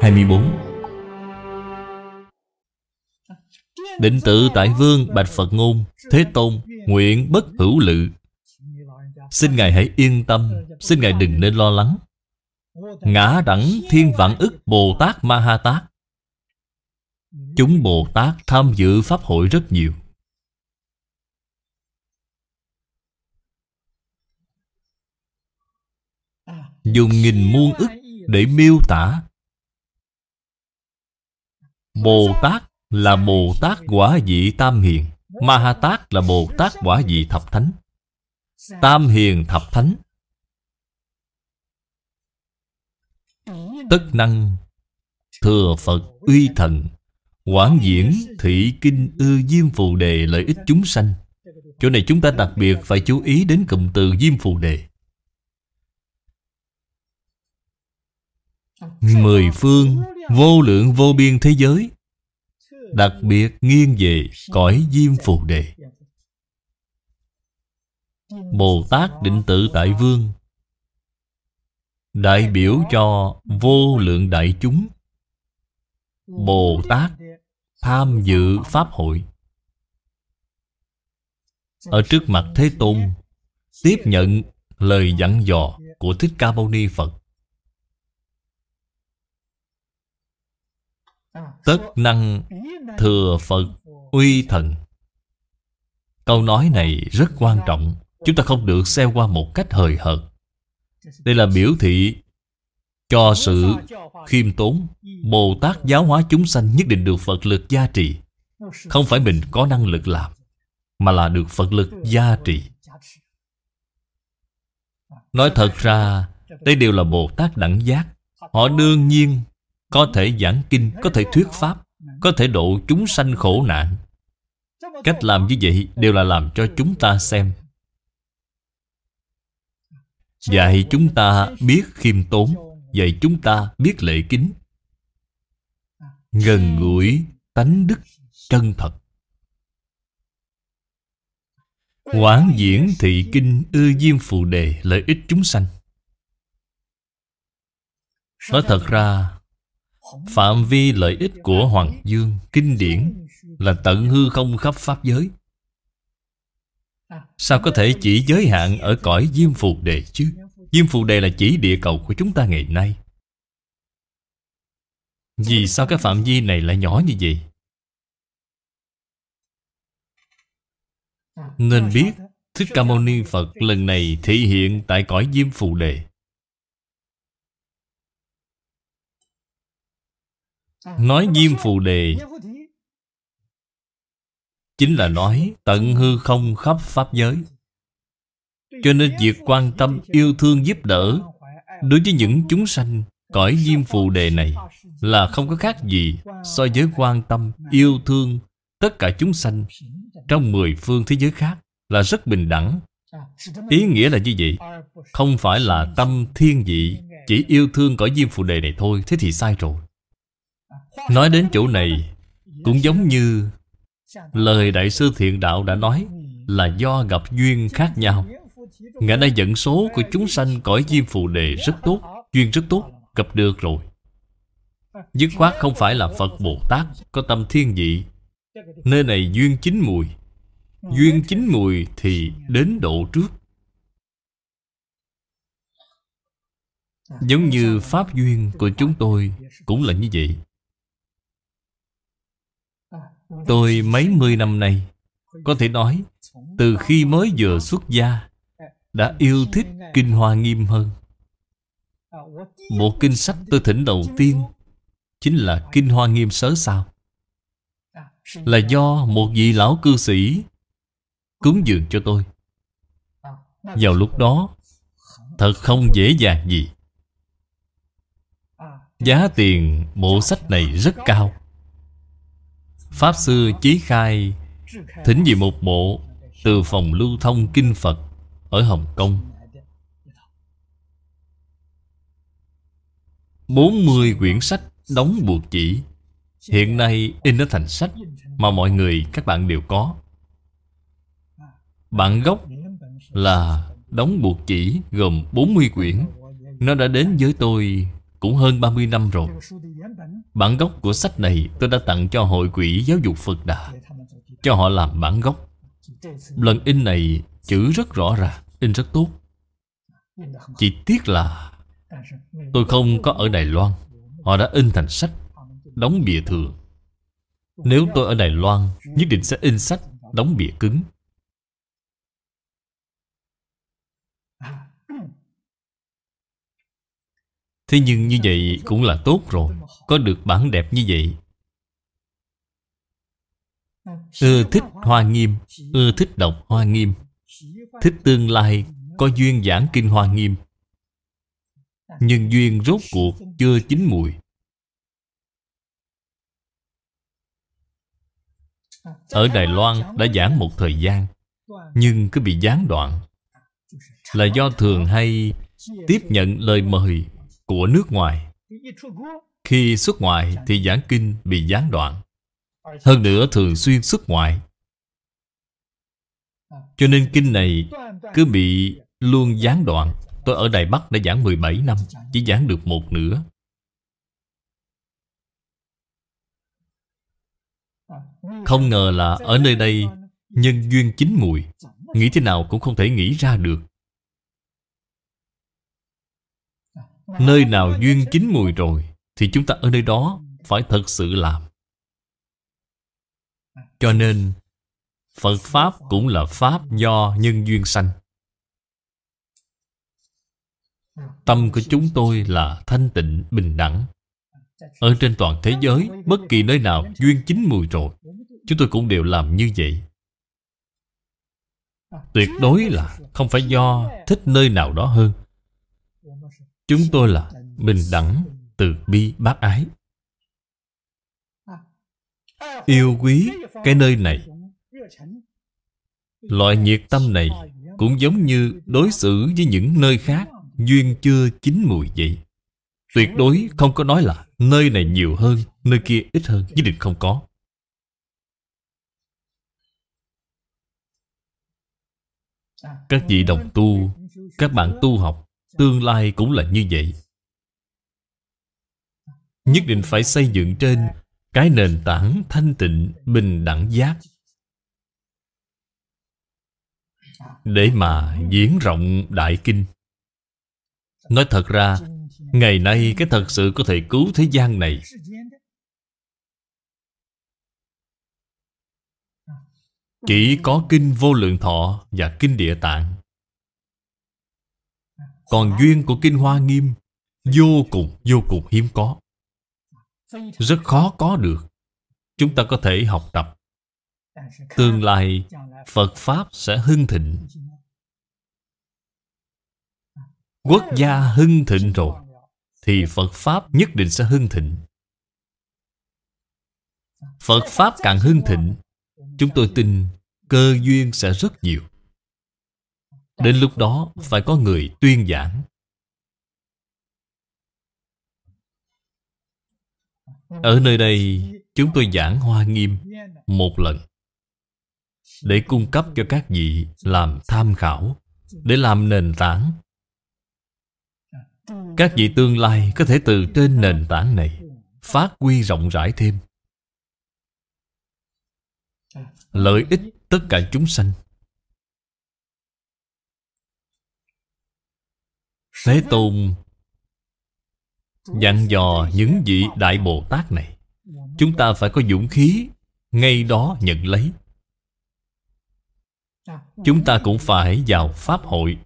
24 Định tự tại vương Bạch Phật Ngôn Thế Tôn Nguyện bất hữu lự Xin Ngài hãy yên tâm Xin Ngài đừng nên lo lắng Ngã đẳng thiên vạn ức Bồ Tát Ma Ha Tát Chúng Bồ Tát tham dự Pháp hội rất nhiều Dùng nghìn muôn ức để miêu tả Bồ Tát là Bồ Tát quả vị Tam Hiền Ma Ha Tát là Bồ Tát quả vị Thập Thánh Tam Hiền Thập Thánh Tất năng Thừa Phật uy thần Quảng diễn thị kinh ư diêm phù đề lợi ích chúng sanh Chỗ này chúng ta đặc biệt phải chú ý đến cụm từ diêm phù đề Mười phương Vô lượng vô biên thế giới Đặc biệt nghiêng về Cõi diêm phù đề Bồ Tát định tự tại vương Đại biểu cho vô lượng đại chúng Bồ Tát tham dự Pháp hội Ở trước mặt Thế Tôn Tiếp nhận lời dặn dò của Thích Ca Mâu Ni Phật À, tất năng thừa phật uy thần câu nói này rất quan trọng chúng ta không được xem qua một cách hời hợt đây là biểu thị cho sự khiêm tốn bồ tát giáo hóa chúng sanh nhất định được phật lực gia trì không phải mình có năng lực làm mà là được phật lực gia trì nói thật ra đây đều là bồ tát đẳng giác họ đương nhiên có thể giảng kinh, có thể thuyết pháp Có thể độ chúng sanh khổ nạn Cách làm như vậy đều là làm cho chúng ta xem Dạy chúng ta biết khiêm tốn Dạy chúng ta biết lễ kính Gần gũi tánh đức chân thật Quán diễn thị kinh ư diêm phù đề lợi ích chúng sanh Nói thật ra Phạm vi lợi ích của Hoàng Dương Kinh điển là tận hư không khắp Pháp giới Sao có thể chỉ giới hạn ở cõi Diêm Phù Đề chứ Diêm Phù Đề là chỉ địa cầu của chúng ta ngày nay Vì sao cái phạm vi này lại nhỏ như vậy Nên biết Thích Ca Mâu Ni Phật lần này thị hiện tại cõi Diêm Phù Đề Nói diêm phù đề Chính là nói tận hư không khắp Pháp giới Cho nên việc quan tâm yêu thương giúp đỡ Đối với những chúng sanh Cõi diêm phù đề này Là không có khác gì So với quan tâm yêu thương Tất cả chúng sanh Trong mười phương thế giới khác Là rất bình đẳng Ý nghĩa là như vậy Không phải là tâm thiên vị Chỉ yêu thương cõi diêm phù đề này thôi Thế thì sai rồi Nói đến chỗ này Cũng giống như Lời Đại sư Thiện Đạo đã nói Là do gặp duyên khác nhau Ngài đã dẫn số của chúng sanh cõi diêm phù đề rất tốt Duyên rất tốt Gặp được rồi Dứt khoát không phải là Phật Bồ Tát Có tâm thiên vị Nơi này duyên chín mùi Duyên chín mùi thì đến độ trước Giống như Pháp duyên của chúng tôi Cũng là như vậy Tôi mấy mươi năm nay Có thể nói Từ khi mới vừa xuất gia Đã yêu thích Kinh Hoa Nghiêm hơn Bộ kinh sách tôi thỉnh đầu tiên Chính là Kinh Hoa Nghiêm Sớ Sao Là do một vị lão cư sĩ Cúng dường cho tôi Vào lúc đó Thật không dễ dàng gì Giá tiền bộ sách này rất cao Pháp Sư Chí Khai Thỉnh về một bộ Từ phòng lưu thông Kinh Phật Ở Hồng Kông 40 quyển sách đóng buộc chỉ Hiện nay in nó thành sách Mà mọi người các bạn đều có Bản gốc là đóng buộc chỉ gồm 40 quyển Nó đã đến với tôi cũng hơn 30 năm rồi Bản gốc của sách này tôi đã tặng cho hội quỹ giáo dục Phật Đà Cho họ làm bản gốc Lần in này chữ rất rõ ràng, in rất tốt Chỉ tiếc là tôi không có ở Đài Loan Họ đã in thành sách, đóng bìa thường Nếu tôi ở Đài Loan, nhất định sẽ in sách, đóng bìa cứng Thế nhưng như vậy cũng là tốt rồi Có được bản đẹp như vậy Ưa ừ, thích hoa nghiêm Ưa ừ, thích đọc hoa nghiêm Thích tương lai Có duyên giảng kinh hoa nghiêm Nhưng duyên rốt cuộc Chưa chín mùi Ở Đài Loan đã giảng một thời gian Nhưng cứ bị gián đoạn Là do thường hay Tiếp nhận lời mời của nước ngoài Khi xuất ngoại thì giảng kinh bị gián đoạn Hơn nữa thường xuyên xuất ngoại Cho nên kinh này cứ bị luôn gián đoạn Tôi ở Đài Bắc đã giảng 17 năm Chỉ giảng được một nửa Không ngờ là ở nơi đây Nhân duyên chín mùi Nghĩ thế nào cũng không thể nghĩ ra được Nơi nào duyên chín mùi rồi Thì chúng ta ở nơi đó Phải thật sự làm Cho nên Phật Pháp cũng là Pháp do nhân duyên sanh Tâm của chúng tôi là thanh tịnh, bình đẳng Ở trên toàn thế giới Bất kỳ nơi nào duyên chín mùi rồi Chúng tôi cũng đều làm như vậy Tuyệt đối là không phải do thích nơi nào đó hơn Chúng tôi là bình đẳng, từ bi, bác ái. Yêu quý cái nơi này. Loại nhiệt tâm này cũng giống như đối xử với những nơi khác duyên chưa chín mùi vậy. Tuyệt đối không có nói là nơi này nhiều hơn, nơi kia ít hơn, nhất định không có. Các vị đồng tu, các bạn tu học Tương lai cũng là như vậy Nhất định phải xây dựng trên Cái nền tảng thanh tịnh bình đẳng giác Để mà diễn rộng Đại Kinh Nói thật ra Ngày nay cái thật sự có thể cứu thế gian này Chỉ có kinh vô lượng thọ và kinh địa tạng còn duyên của Kinh Hoa Nghiêm Vô cùng vô cùng hiếm có Rất khó có được Chúng ta có thể học tập Tương lai Phật Pháp sẽ hưng thịnh Quốc gia hưng thịnh rồi Thì Phật Pháp nhất định sẽ hưng thịnh Phật Pháp càng hưng thịnh Chúng tôi tin cơ duyên sẽ rất nhiều Đến lúc đó phải có người tuyên giảng Ở nơi đây chúng tôi giảng Hoa Nghiêm một lần Để cung cấp cho các vị làm tham khảo Để làm nền tảng Các vị tương lai có thể từ trên nền tảng này Phát huy rộng rãi thêm Lợi ích tất cả chúng sanh Thế Tôn dặn dò những vị Đại Bồ Tát này Chúng ta phải có dũng khí ngay đó nhận lấy Chúng ta cũng phải vào Pháp hội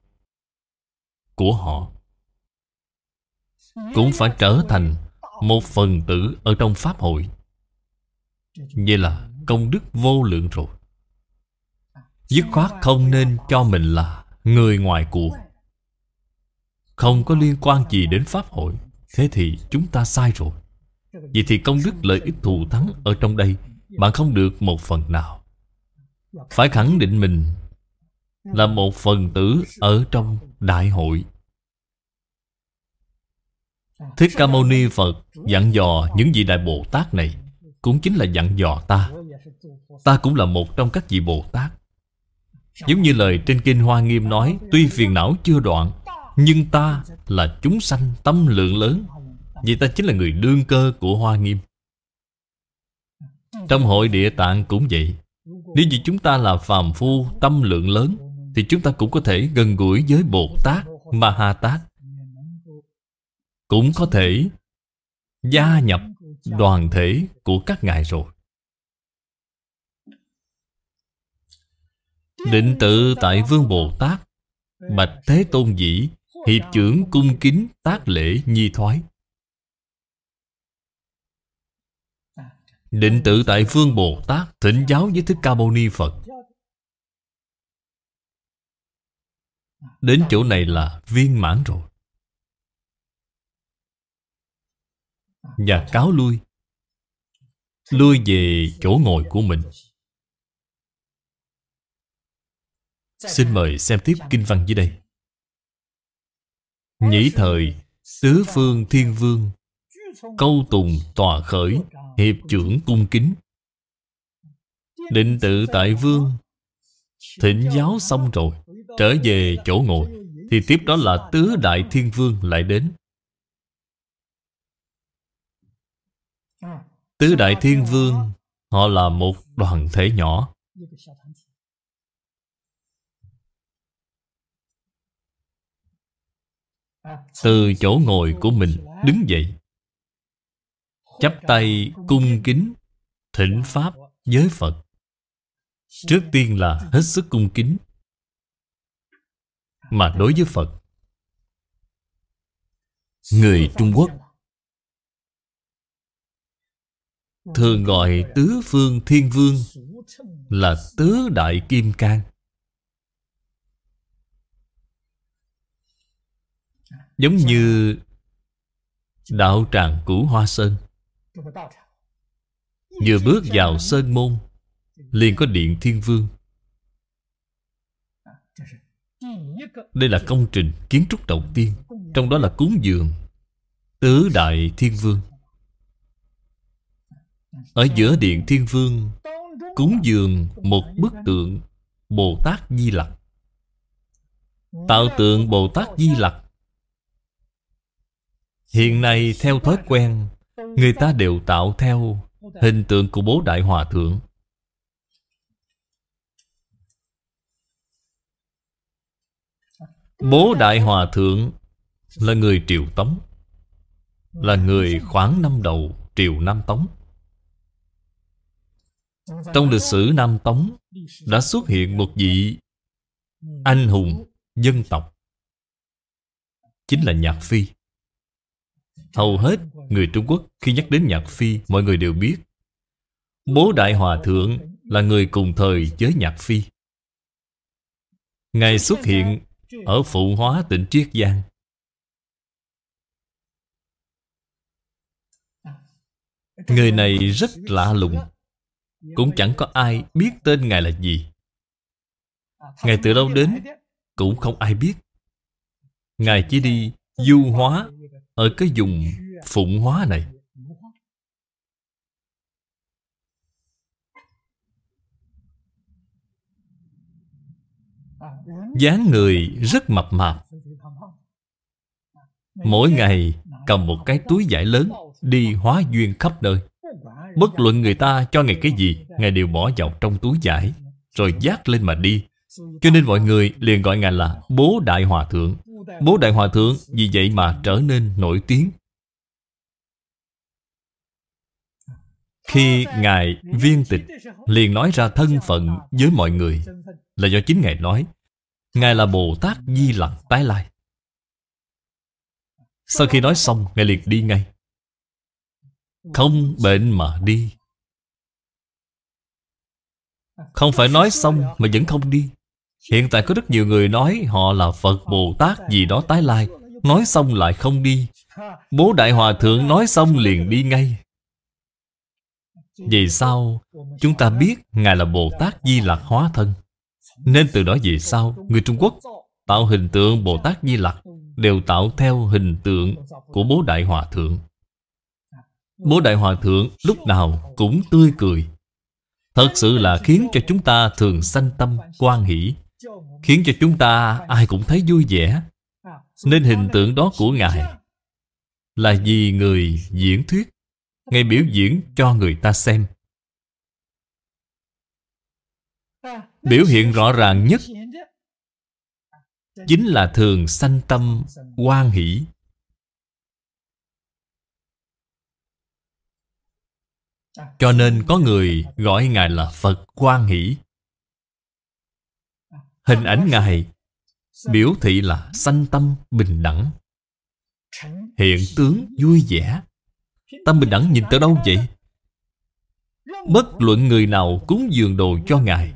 của họ Cũng phải trở thành một phần tử ở trong Pháp hội Vậy là công đức vô lượng rồi Dứt khoát không nên cho mình là người ngoài cuộc không có liên quan gì đến Pháp hội Thế thì chúng ta sai rồi Vậy thì công đức lợi ích thù thắng Ở trong đây Bạn không được một phần nào Phải khẳng định mình Là một phần tử Ở trong đại hội Thích Ca Mâu Ni Phật Dặn dò những vị Đại Bồ Tát này Cũng chính là dặn dò ta Ta cũng là một trong các vị Bồ Tát Giống như lời trên Kinh Hoa Nghiêm nói Tuy phiền não chưa đoạn nhưng ta là chúng sanh tâm lượng lớn Vì ta chính là người đương cơ của Hoa Nghiêm Trong hội địa tạng cũng vậy Nếu như chúng ta là phàm phu tâm lượng lớn Thì chúng ta cũng có thể gần gũi với Bồ Tát, Ma Ha Tát Cũng có thể gia nhập đoàn thể của các ngài rồi Định tự tại Vương Bồ Tát Bạch Thế Tôn Dĩ Hiệp trưởng cung kính tác lễ nhi thoái Định tự tại phương Bồ Tát Thỉnh giáo với Thích Ca Mâu Ni Phật Đến chỗ này là viên mãn rồi Và cáo lui Lui về chỗ ngồi của mình Xin mời xem tiếp kinh văn dưới đây Nhĩ thời Tứ phương thiên vương Câu tùng tòa khởi Hiệp trưởng cung kính Định tự tại vương Thịnh giáo xong rồi Trở về chỗ ngồi Thì tiếp đó là tứ đại thiên vương lại đến Tứ đại thiên vương Họ là một đoàn thể nhỏ từ chỗ ngồi của mình đứng dậy chắp tay cung kính thỉnh dạ, pháp với phật trước tiên là hết sức cung kính mà đối với phật người trung quốc dạ. thường gọi tứ phương thiên vương là tứ đại kim cang Giống như Đạo tràng cũ Hoa Sơn Vừa bước vào Sơn Môn liền có Điện Thiên Vương Đây là công trình kiến trúc đầu tiên Trong đó là cúng dường Tứ Đại Thiên Vương Ở giữa Điện Thiên Vương Cúng dường một bức tượng Bồ Tát Di Lặc Tạo tượng Bồ Tát Di Lặc Hiện nay theo thói quen Người ta đều tạo theo Hình tượng của bố Đại Hòa Thượng Bố Đại Hòa Thượng Là người Triều Tống Là người khoảng năm đầu Triều Nam Tống Trong lịch sử Nam Tống Đã xuất hiện một vị Anh hùng dân tộc Chính là Nhạc Phi Hầu hết người Trung Quốc khi nhắc đến Nhạc Phi mọi người đều biết Bố Đại Hòa Thượng là người cùng thời với Nhạc Phi Ngài xuất hiện ở Phụ Hóa tỉnh Triết Giang Người này rất lạ lùng Cũng chẳng có ai biết tên Ngài là gì Ngài từ đâu đến Cũng không ai biết Ngài chỉ đi du hóa ở cái dùng Phụng Hóa này dáng người rất mập mạp Mỗi ngày cầm một cái túi vải lớn Đi hóa duyên khắp nơi Bất luận người ta cho Ngài cái gì Ngài đều bỏ vào trong túi vải Rồi dát lên mà đi Cho nên mọi người liền gọi Ngài là Bố Đại Hòa Thượng Bố Đại Hòa Thượng vì vậy mà trở nên nổi tiếng Khi Ngài viên tịch liền nói ra thân phận với mọi người Là do chính Ngài nói Ngài là Bồ Tát Di Lặng Tái Lai Sau khi nói xong Ngài liền đi ngay Không bệnh mà đi Không phải nói xong mà vẫn không đi Hiện tại có rất nhiều người nói họ là Phật Bồ Tát gì đó tái lai Nói xong lại không đi Bố Đại Hòa Thượng nói xong liền đi ngay Vì sao chúng ta biết Ngài là Bồ Tát Di Lặc hóa thân Nên từ đó vì sau Người Trung Quốc tạo hình tượng Bồ Tát Di Lặc đều tạo theo hình tượng của Bố Đại Hòa Thượng. Bố Đại Hòa Thượng lúc nào cũng tươi cười. Thật sự là khiến cho chúng ta thường sanh tâm quan hỷ khiến cho chúng ta ai cũng thấy vui vẻ nên hình tượng đó của ngài là vì người diễn thuyết ngài biểu diễn cho người ta xem biểu hiện rõ ràng nhất chính là thường sanh tâm quan hỷ cho nên có người gọi ngài là phật quan hỷ Hình ảnh Ngài biểu thị là sanh tâm bình đẳng Hiện tướng vui vẻ Tâm bình đẳng nhìn tới đâu vậy? Bất luận người nào cúng dường đồ cho Ngài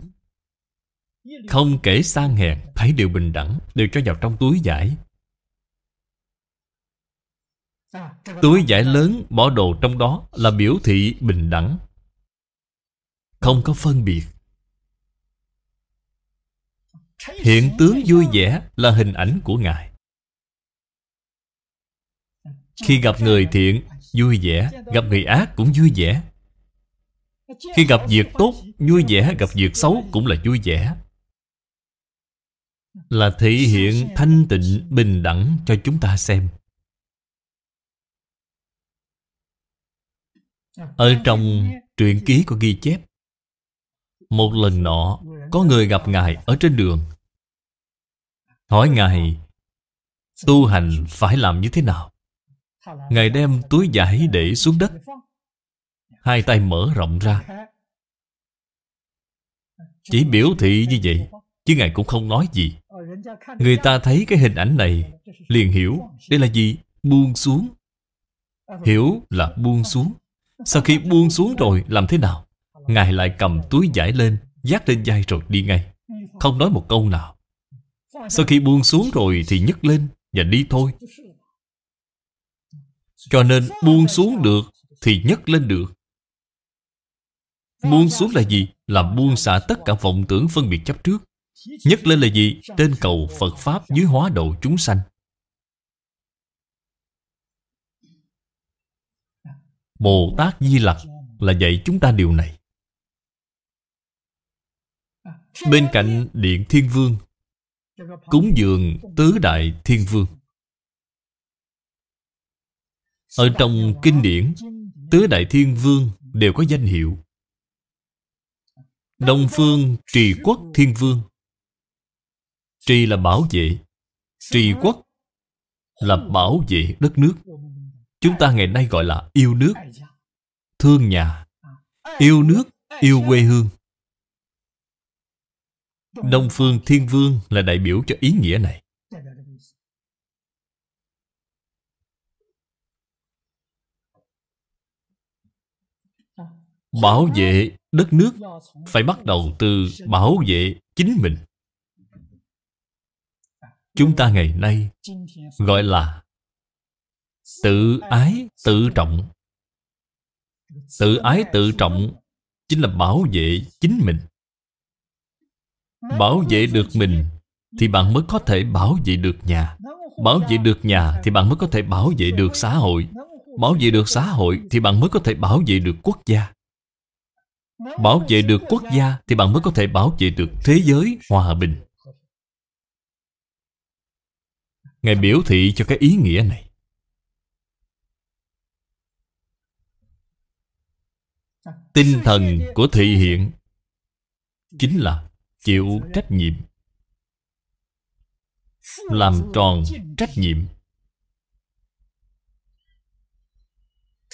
Không kể sang hèn Thấy đều bình đẳng Đều cho vào trong túi giải Túi giải lớn bỏ đồ trong đó Là biểu thị bình đẳng Không có phân biệt Hiện tướng vui vẻ là hình ảnh của Ngài Khi gặp người thiện vui vẻ Gặp người ác cũng vui vẻ Khi gặp việc tốt vui vẻ Gặp việc xấu cũng là vui vẻ Là thể hiện thanh tịnh bình đẳng cho chúng ta xem Ở trong truyện ký có ghi chép một lần nọ Có người gặp Ngài ở trên đường Hỏi Ngài Tu hành phải làm như thế nào Ngài đem túi giải để xuống đất Hai tay mở rộng ra Chỉ biểu thị như vậy Chứ Ngài cũng không nói gì Người ta thấy cái hình ảnh này Liền hiểu Đây là gì? Buông xuống Hiểu là buông xuống Sau khi buông xuống rồi làm thế nào? Ngài lại cầm túi giải lên Dắt lên vai rồi đi ngay Không nói một câu nào Sau khi buông xuống rồi thì nhấc lên Và đi thôi Cho nên buông xuống được Thì nhấc lên được Buông xuống là gì? Là buông xả tất cả vọng tưởng phân biệt chấp trước Nhất lên là gì? Trên cầu Phật Pháp dưới hóa độ chúng sanh Bồ Tát Di Lặc là dạy chúng ta điều này Bên cạnh Điện Thiên Vương Cúng dường Tứ Đại Thiên Vương Ở trong kinh điển Tứ Đại Thiên Vương đều có danh hiệu Đông Phương Trì Quốc Thiên Vương Trì là bảo vệ Trì quốc là bảo vệ đất nước Chúng ta ngày nay gọi là yêu nước Thương nhà Yêu nước, yêu quê hương Đông Phương Thiên Vương là đại biểu cho ý nghĩa này Bảo vệ đất nước Phải bắt đầu từ bảo vệ chính mình Chúng ta ngày nay gọi là Tự ái tự trọng Tự ái tự trọng Chính là bảo vệ chính mình Bảo vệ được mình Thì bạn mới có thể bảo vệ được nhà Bảo vệ được nhà Thì bạn mới có thể bảo vệ được xã hội Bảo vệ được xã hội Thì bạn mới có thể bảo vệ được quốc gia Bảo vệ được quốc gia Thì bạn mới có thể bảo vệ được thế giới hòa bình Ngài biểu thị cho cái ý nghĩa này Tinh thần của thị hiện Chính là chịu trách nhiệm làm tròn trách nhiệm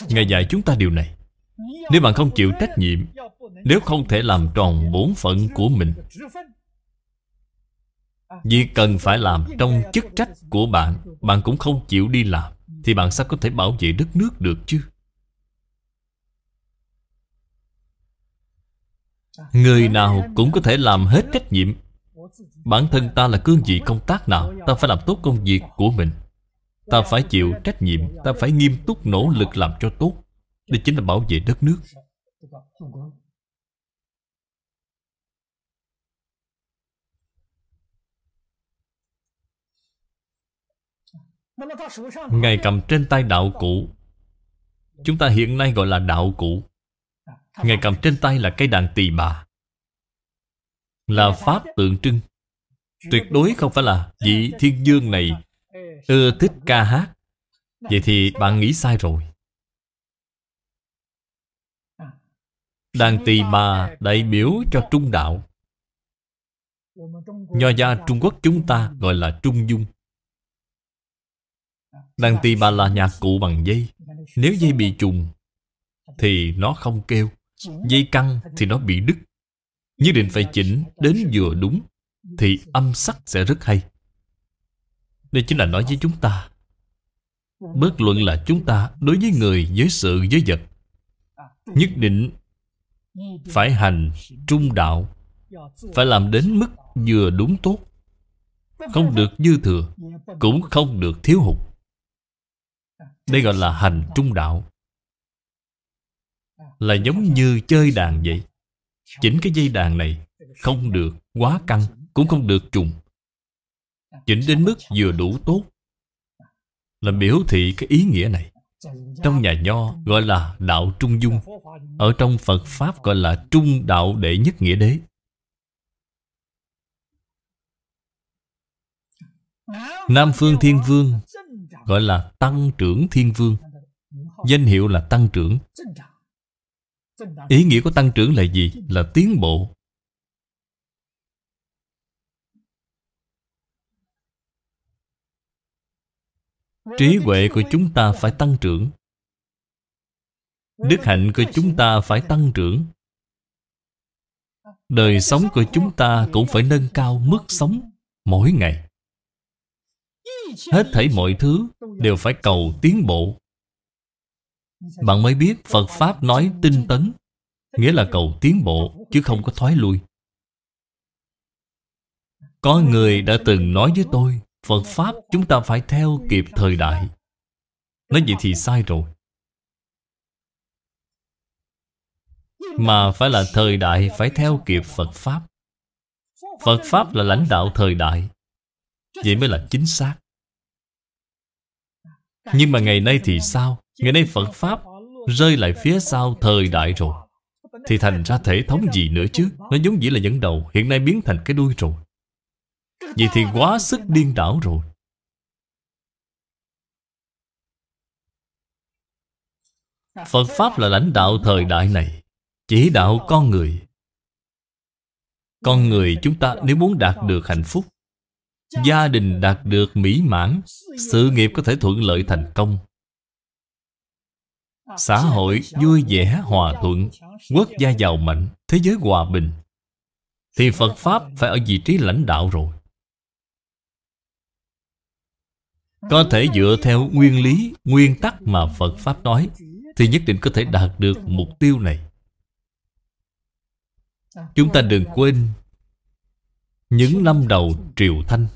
ngài dạy chúng ta điều này nếu bạn không chịu trách nhiệm nếu không thể làm tròn bổn phận của mình Việc cần phải làm trong chức trách của bạn Bạn cũng không chịu đi làm Thì bạn sao có thể bảo vệ đất nước được chứ Người nào cũng có thể làm hết trách nhiệm Bản thân ta là cương vị công tác nào Ta phải làm tốt công việc của mình Ta phải chịu trách nhiệm Ta phải nghiêm túc nỗ lực làm cho tốt Đây chính là bảo vệ đất nước Ngài cầm trên tay đạo cụ Chúng ta hiện nay gọi là đạo cụ Ngài cầm trên tay là cây đàn tỳ bà Là Pháp tượng trưng Tuyệt đối không phải là vị thiên dương này ừ. Ưa thích ca hát Vậy thì bạn nghĩ sai rồi à. Đàn tỳ bà đại biểu cho trung đạo Nho gia Trung Quốc chúng ta gọi là trung dung à, Đàn tỳ bà là nhạc cụ bằng dây Nếu dây bị trùng Thì nó không kêu Dây căng thì nó bị đứt Nhất định phải chỉnh đến vừa đúng Thì âm sắc sẽ rất hay Đây chính là nói với chúng ta Bất luận là chúng ta đối với người, với sự, với vật Nhất định phải hành trung đạo Phải làm đến mức vừa đúng tốt Không được dư thừa Cũng không được thiếu hụt Đây gọi là hành trung đạo là giống như chơi đàn vậy chỉnh cái dây đàn này không được quá căng cũng không được trùng chỉnh đến mức vừa đủ tốt là biểu thị cái ý nghĩa này trong nhà nho gọi là đạo trung dung ở trong phật pháp gọi là trung đạo đệ nhất nghĩa đế nam phương thiên vương gọi là tăng trưởng thiên vương danh hiệu là tăng trưởng Ý nghĩa của tăng trưởng là gì? Là tiến bộ Trí huệ của chúng ta phải tăng trưởng Đức hạnh của chúng ta phải tăng trưởng Đời sống của chúng ta cũng phải nâng cao mức sống mỗi ngày Hết thảy mọi thứ đều phải cầu tiến bộ bạn mới biết Phật Pháp nói tinh tấn Nghĩa là cầu tiến bộ Chứ không có thoái lui Có người đã từng nói với tôi Phật Pháp chúng ta phải theo kịp thời đại Nói vậy thì sai rồi Mà phải là thời đại phải theo kịp Phật Pháp Phật Pháp là lãnh đạo thời đại Vậy mới là chính xác Nhưng mà ngày nay thì sao? Ngày nay Phật Pháp rơi lại phía sau thời đại rồi Thì thành ra thể thống gì nữa chứ Nó giống chỉ là dẫn đầu Hiện nay biến thành cái đuôi rồi Vậy thì quá sức điên đảo rồi Phật Pháp là lãnh đạo thời đại này Chỉ đạo con người Con người chúng ta nếu muốn đạt được hạnh phúc Gia đình đạt được mỹ mãn Sự nghiệp có thể thuận lợi thành công xã hội vui vẻ hòa thuận quốc gia giàu mạnh thế giới hòa bình thì phật pháp phải ở vị trí lãnh đạo rồi có thể dựa theo nguyên lý nguyên tắc mà phật pháp nói thì nhất định có thể đạt được mục tiêu này chúng ta đừng quên những năm đầu triều thanh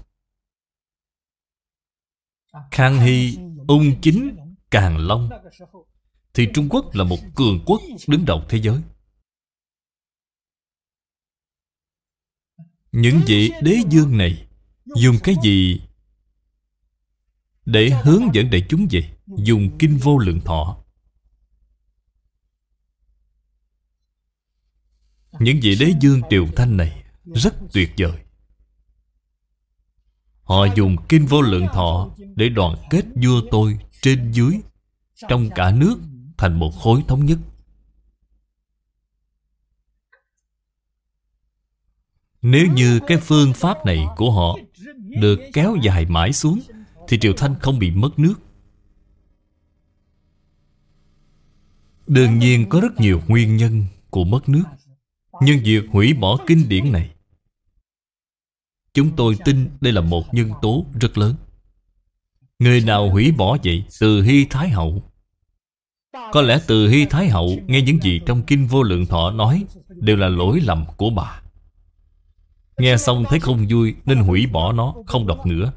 khang hy ung chính càn long thì Trung Quốc là một cường quốc đứng đầu thế giới Những vị đế dương này Dùng cái gì Để hướng dẫn đại chúng vậy Dùng kinh vô lượng thọ Những vị đế dương triều thanh này Rất tuyệt vời Họ dùng kinh vô lượng thọ Để đoàn kết vua tôi Trên dưới Trong cả nước thành một khối thống nhất. Nếu như cái phương pháp này của họ được kéo dài mãi xuống thì Triều Thanh không bị mất nước. Đương nhiên có rất nhiều nguyên nhân của mất nước Nhưng việc hủy bỏ kinh điển này Chúng tôi tin đây là một nhân tố rất lớn Người nào hủy bỏ vậy Từ Hy Thái Hậu có lẽ từ Hy Thái Hậu nghe những gì trong Kinh Vô Lượng Thọ nói Đều là lỗi lầm của bà Nghe xong thấy không vui nên hủy bỏ nó, không đọc nữa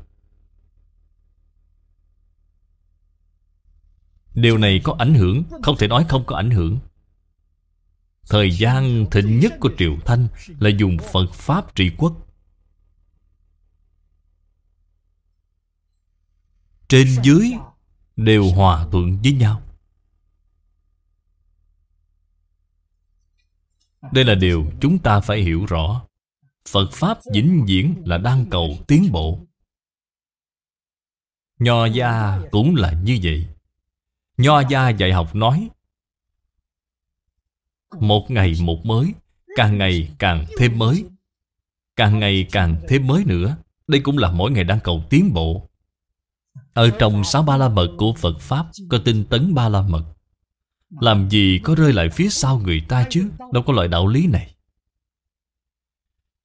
Điều này có ảnh hưởng, không thể nói không có ảnh hưởng Thời gian thịnh nhất của triều Thanh là dùng Phật Pháp trị quốc Trên dưới đều hòa thuận với nhau Đây là điều chúng ta phải hiểu rõ Phật Pháp vĩnh viễn là đang cầu tiến bộ Nho gia cũng là như vậy Nho gia dạy học nói Một ngày một mới Càng ngày càng thêm mới Càng ngày càng thêm mới nữa Đây cũng là mỗi ngày đang cầu tiến bộ Ở trong sáu ba la mật của Phật Pháp Có tinh tấn ba la mật làm gì có rơi lại phía sau người ta chứ Đâu có loại đạo lý này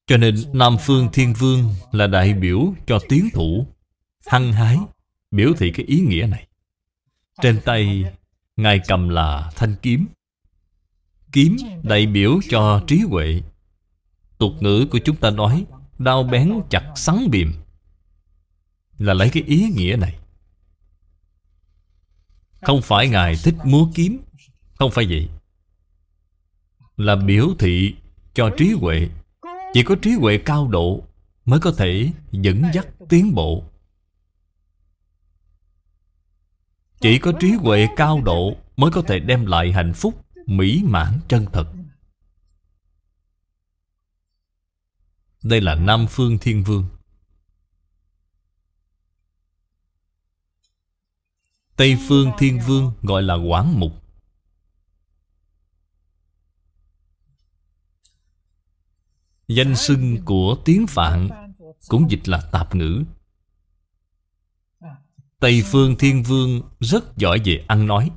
Cho nên Nam Phương Thiên Vương Là đại biểu cho tiến thủ Hăng hái Biểu thị cái ý nghĩa này Trên tay Ngài cầm là thanh kiếm Kiếm đại biểu cho trí huệ Tục ngữ của chúng ta nói Đau bén chặt sắn bìm Là lấy cái ý nghĩa này Không phải Ngài thích múa kiếm không phải vậy Là biểu thị cho trí huệ Chỉ có trí huệ cao độ Mới có thể dẫn dắt tiến bộ Chỉ có trí huệ cao độ Mới có thể đem lại hạnh phúc mỹ mãn chân thật Đây là Nam Phương Thiên Vương Tây Phương Thiên Vương gọi là Quảng Mục Danh xưng của tiếng Phạn Cũng dịch là tạp ngữ Tây phương thiên vương rất giỏi về ăn nói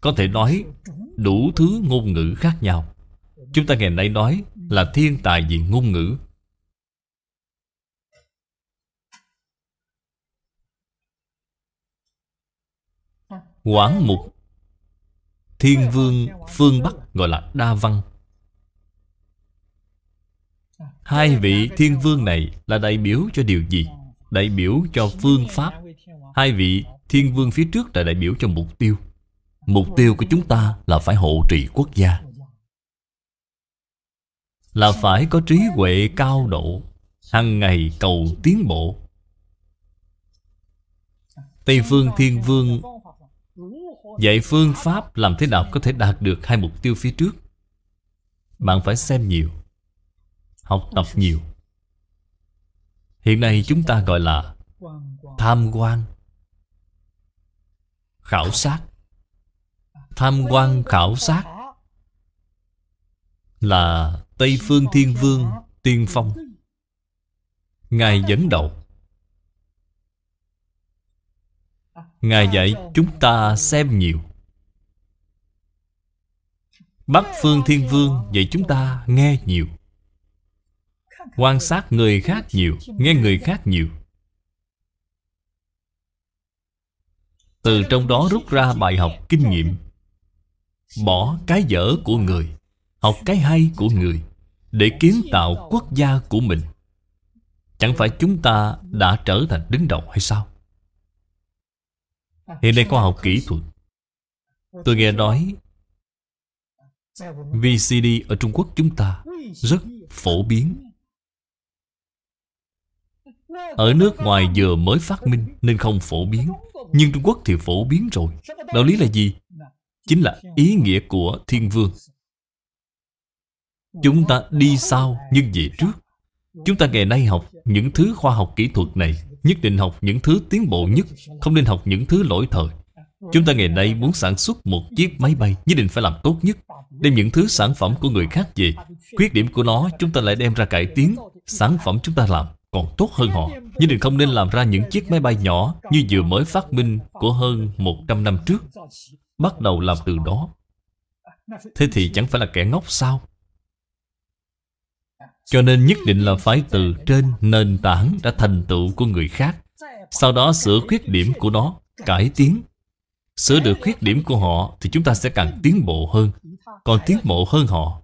Có thể nói đủ thứ ngôn ngữ khác nhau Chúng ta ngày nay nói là thiên tài về ngôn ngữ Quảng mục Thiên vương phương Bắc gọi là Đa Văn Hai vị thiên vương này là đại biểu cho điều gì? Đại biểu cho phương pháp Hai vị thiên vương phía trước là đại biểu cho mục tiêu Mục tiêu của chúng ta là phải hộ trì quốc gia Là phải có trí huệ cao độ Hằng ngày cầu tiến bộ Tây phương thiên vương Dạy phương pháp làm thế nào có thể đạt được hai mục tiêu phía trước Bạn phải xem nhiều học tập nhiều hiện nay chúng ta gọi là tham quan khảo sát tham quan khảo sát là tây phương thiên vương tiên phong ngài dẫn đầu ngài dạy chúng ta xem nhiều bắc phương thiên vương dạy chúng ta nghe nhiều quan sát người khác nhiều nghe người khác nhiều từ trong đó rút ra bài học kinh nghiệm bỏ cái dở của người học cái hay của người để kiến tạo quốc gia của mình chẳng phải chúng ta đã trở thành đứng đầu hay sao hiện nay khoa học kỹ thuật tôi nghe nói vcd ở trung quốc chúng ta rất phổ biến ở nước ngoài vừa mới phát minh nên không phổ biến Nhưng Trung Quốc thì phổ biến rồi Đạo lý là gì? Chính là ý nghĩa của thiên vương Chúng ta đi sau nhưng về trước Chúng ta ngày nay học những thứ khoa học kỹ thuật này Nhất định học những thứ tiến bộ nhất Không nên học những thứ lỗi thời Chúng ta ngày nay muốn sản xuất một chiếc máy bay Nhất định phải làm tốt nhất Đem những thứ sản phẩm của người khác về Khuyết điểm của nó chúng ta lại đem ra cải tiến Sản phẩm chúng ta làm còn tốt hơn họ Nhất định không nên làm ra những chiếc máy bay nhỏ Như vừa mới phát minh của hơn 100 năm trước Bắt đầu làm từ đó Thế thì chẳng phải là kẻ ngốc sao Cho nên nhất định là phải từ trên nền tảng đã thành tựu của người khác Sau đó sửa khuyết điểm của nó Cải tiến Sửa được khuyết điểm của họ Thì chúng ta sẽ càng tiến bộ hơn Còn tiến bộ hơn họ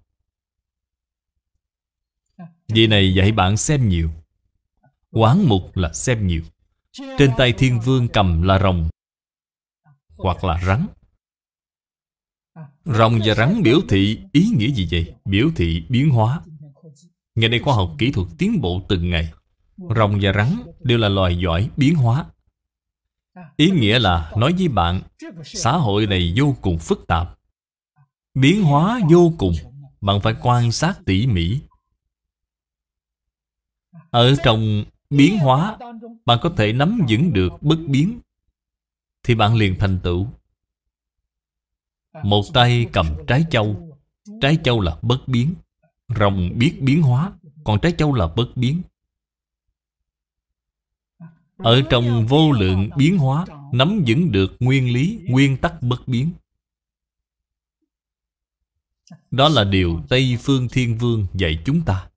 Vì này dạy bạn xem nhiều Quán mục là xem nhiều Trên tay thiên vương cầm là rồng Hoặc là rắn Rồng và rắn biểu thị ý nghĩa gì vậy? Biểu thị biến hóa Ngày nay khoa học kỹ thuật tiến bộ từng ngày Rồng và rắn đều là loài giỏi biến hóa Ý nghĩa là nói với bạn Xã hội này vô cùng phức tạp Biến hóa vô cùng Bạn phải quan sát tỉ mỉ Ở trong biến hóa bạn có thể nắm vững được bất biến thì bạn liền thành tựu một tay cầm trái châu trái châu là bất biến rồng biết biến hóa còn trái châu là bất biến ở trong vô lượng biến hóa nắm vững được nguyên lý nguyên tắc bất biến đó là điều tây phương thiên vương dạy chúng ta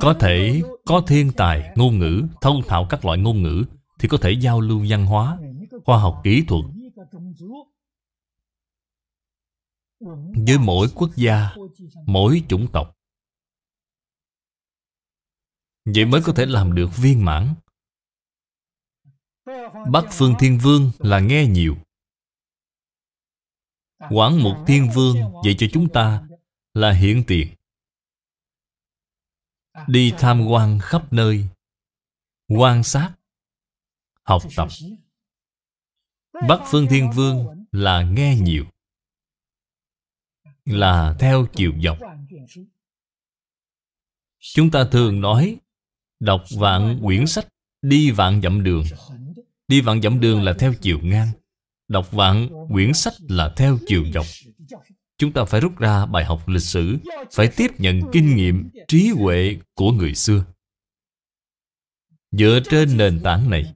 có thể có thiên tài ngôn ngữ Thông thạo các loại ngôn ngữ Thì có thể giao lưu văn hóa Khoa học kỹ thuật Với mỗi quốc gia Mỗi chủng tộc Vậy mới có thể làm được viên mãn Bắc Phương Thiên Vương là nghe nhiều Quảng Mục Thiên Vương dạy cho chúng ta là hiện tiền đi tham quan khắp nơi quan sát học tập bắc phương thiên vương là nghe nhiều là theo chiều dọc chúng ta thường nói đọc vạn quyển sách đi vạn dặm đường đi vạn dặm đường là theo chiều ngang đọc vạn quyển sách là theo chiều dọc chúng ta phải rút ra bài học lịch sử, phải tiếp nhận kinh nghiệm, trí huệ của người xưa. Dựa trên nền tảng này,